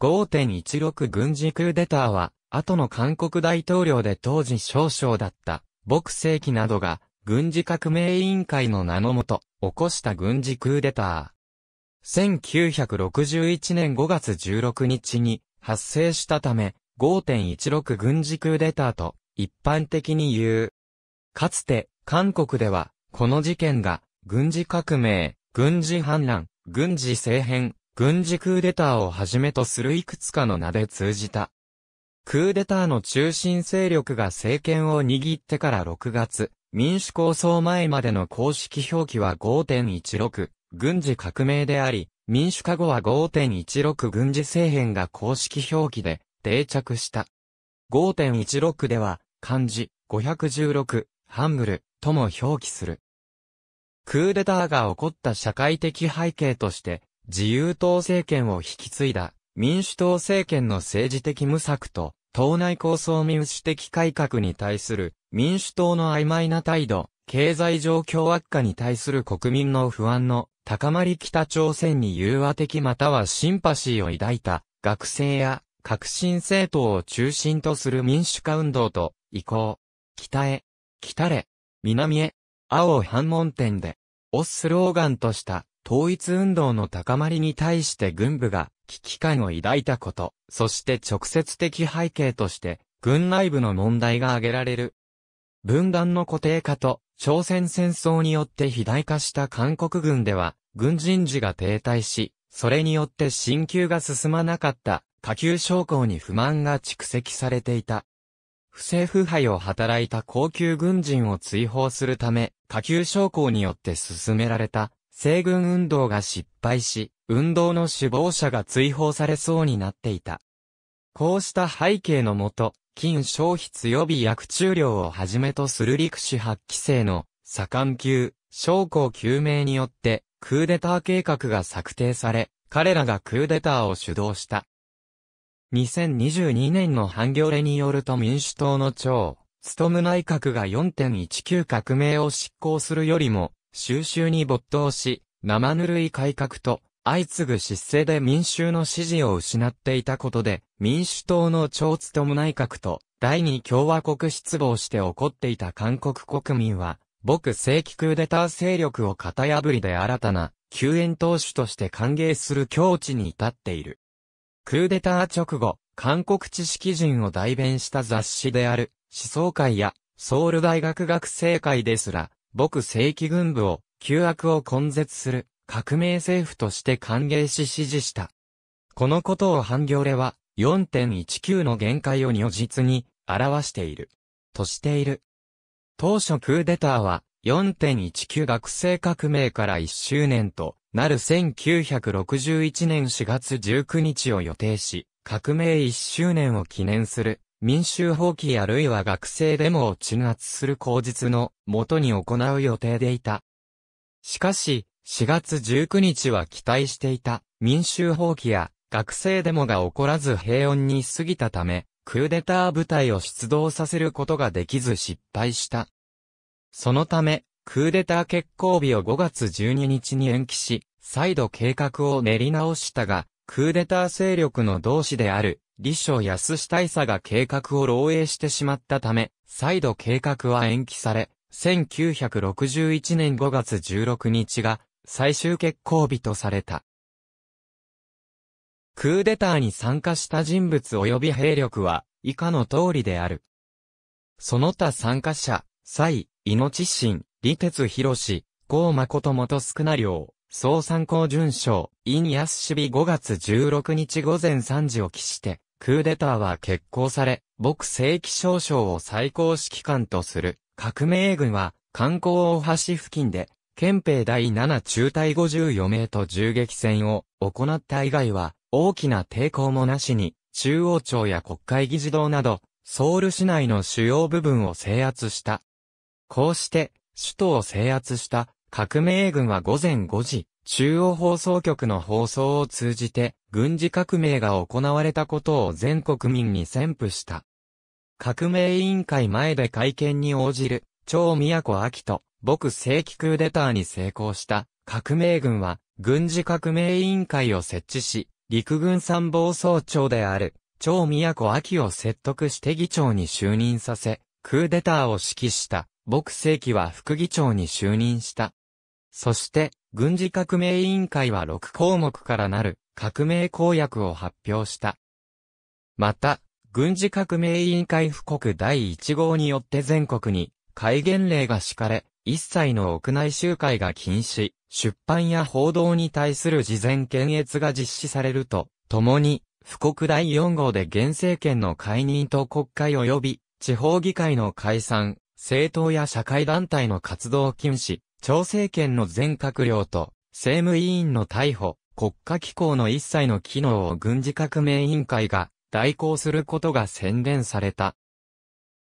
5.16軍事クーデターは、後の韓国大統領で当時少将だった、牧世紀などが、軍事革命委員会の名のもと、起こした軍事クーデター。1961年5月16日に発生したため、5.16軍事クーデターと一般的に言う。かつて、韓国では、この事件が、軍事革命、軍事反乱、軍事政変、軍事クーデターをはじめとするいくつかの名で通じた。クーデターの中心勢力が政権を握ってから6月、民主構想前までの公式表記は5.16、軍事革命であり、民主化後は5.16軍事政変が公式表記で定着した。5.16では、漢字516、ハングルとも表記する。クーデターが起こった社会的背景として、自由党政権を引き継いだ民主党政権の政治的無策と、党内構想民主的改革に対する民主党の曖昧な態度、経済状況悪化に対する国民の不安の高まり北朝鮮に融和的またはシンパシーを抱いた学生や革新政党を中心とする民主化運動と移行。北へ、北れ、南へ、青を反問点で、オスローガンとした統一運動の高まりに対して軍部が危機感を抱いたこと、そして直接的背景として、軍内部の問題が挙げられる。分断の固定化と、朝鮮戦争によって肥大化した韓国軍では、軍人事が停滞し、それによって進級が進まなかった下級将校に不満が蓄積されていた。不正腐敗を働いた高級軍人を追放するため、下級将校によって進められた西軍運動が失敗し、運動の首謀者が追放されそうになっていた。こうした背景のもと、金消費強び薬中量をはじめとする陸士発揮制の、左官級、将校救命によって、クーデター計画が策定され、彼らがクーデターを主導した。2022年の半行レによると民主党の長、ストム内閣が4.19革命を執行するよりも、収集に没頭し、生ぬるい改革と、相次ぐ失勢で民衆の支持を失っていたことで、民主党の長務内閣と、第二共和国失望して怒っていた韓国国民は、僕正規クーデター勢力を型破りで新たな、救援投手として歓迎する境地に至っている。クーデター直後、韓国知識人を代弁した雑誌である、思想会や、ソウル大学学生会ですら、僕正規軍部を、旧悪を根絶する、革命政府として歓迎し支持した。このことをギ行レは、4.19の限界を如実に、表している。としている。当初クーデターは、4.19学生革命から1周年となる1961年4月19日を予定し、革命1周年を記念する民衆放棄あるいは学生デモを鎮圧する口実のもとに行う予定でいた。しかし、4月19日は期待していた民衆放棄や学生デモが起こらず平穏に過ぎたため、クーデター部隊を出動させることができず失敗した。そのため、クーデター決行日を5月12日に延期し、再度計画を練り直したが、クーデター勢力の同志である李昌安市大佐が計画を漏洩してしまったため、再度計画は延期され、1961年5月16日が最終決行日とされた。クーデターに参加した人物及び兵力は以下の通りである。その他参加者、蔡、命新、李哲博、郷誠元少な量、総参考順将、院安守備5月16日午前3時を期して、クーデターは決行され、牧世紀少将を最高指揮官とする革命軍は、観光大橋付近で、憲兵第7中隊54名と銃撃戦を行った以外は、大きな抵抗もなしに、中央庁や国会議事堂など、ソウル市内の主要部分を制圧した。こうして、首都を制圧した革命軍は午前5時、中央放送局の放送を通じて、軍事革命が行われたことを全国民に宣布した。革命委員会前で会見に応じる、超宮古秋と、僕正規クーデターに成功した、革命軍は、軍事革命委員会を設置し、陸軍参謀総長である、超宮古秋を説得して議長に就任させ、クーデターを指揮した、僕正規は副議長に就任した。そして、軍事革命委員会は6項目からなる革命公約を発表した。また、軍事革命委員会布告第1号によって全国に戒厳令が敷かれ、一切の屋内集会が禁止、出版や報道に対する事前検閲が実施されると、ともに、布告第4号で現政権の解任と国会及び、地方議会の解散、政党や社会団体の活動禁止、調整権の全閣僚と、政務委員の逮捕、国家機構の一切の機能を軍事革命委員会が代行することが宣伝された。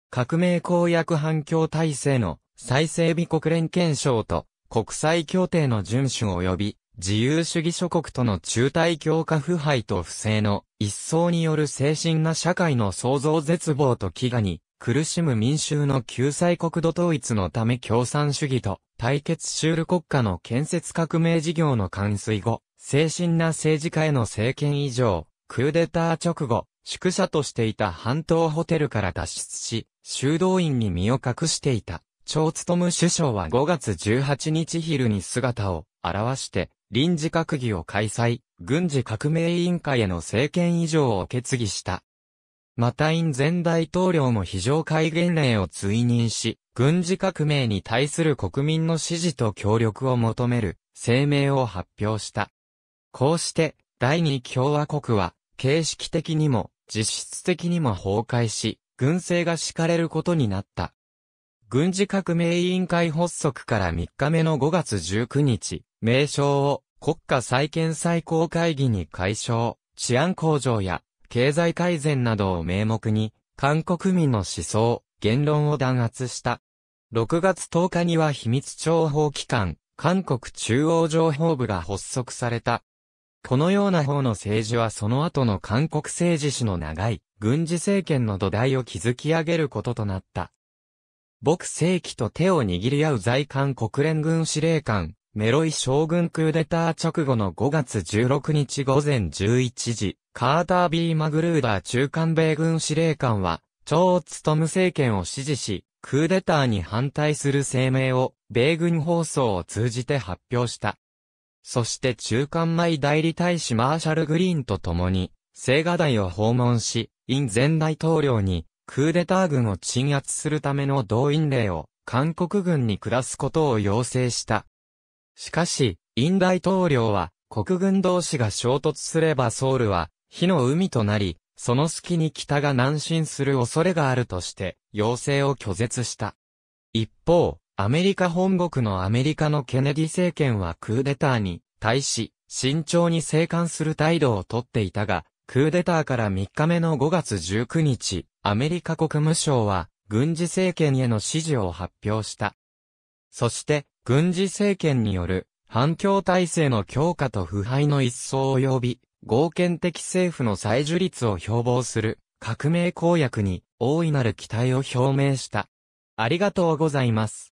革命公約反共体制の再整備国連憲章と国際協定の遵守及び自由主義諸国との中体強化腐敗と不正の一層による精神な社会の創造絶望と飢餓に苦しむ民衆の救済国土統一のため共産主義と対決シュール国家の建設革命事業の完遂後、精神な政治家への政権以上、クーデター直後、宿舎としていた半島ホテルから脱出し、修道院に身を隠していた。長務首相は5月18日昼に姿を現して、臨時閣議を開催、軍事革命委員会への政権以上を決議した。また院前大統領も非常戒厳令を追認し、軍事革命に対する国民の支持と協力を求める声明を発表した。こうして、第二共和国は、形式的にも、実質的にも崩壊し、軍政が敷かれることになった。軍事革命委員会発足から3日目の5月19日、名称を国家再建最高会議に解消、治安向上や経済改善などを名目に、韓国民の思想、言論を弾圧した。6月10日には秘密情報機関、韓国中央情報部が発足された。このような方の政治はその後の韓国政治史の長い軍事政権の土台を築き上げることとなった。僕世紀と手を握り合う在韓国連軍司令官、メロイ将軍クーデター直後の5月16日午前11時、カーター・ビー・マグルーダー中間米軍司令官は、張務政権を支持し、クーデターに反対する声明を、米軍放送を通じて発表した。そして中間米代理大使マーシャル・グリーンと共に、青瓦台を訪問し、イン前大統領に、クーデター軍を鎮圧するための動員令を、韓国軍に下すことを要請した。しかし、イン大統領は、国軍同士が衝突すればソウルは、火の海となり、その隙に北が南進する恐れがあるとして、要請を拒絶した。一方、アメリカ本国のアメリカのケネディ政権はクーデターに対し、慎重に静観する態度をとっていたが、クーデターから3日目の5月19日、アメリカ国務省は、軍事政権への支持を発表した。そして、軍事政権による反共体制の強化と腐敗の一層及び、合憲的政府の再樹立を標榜する革命公約に大いなる期待を表明した。ありがとうございます。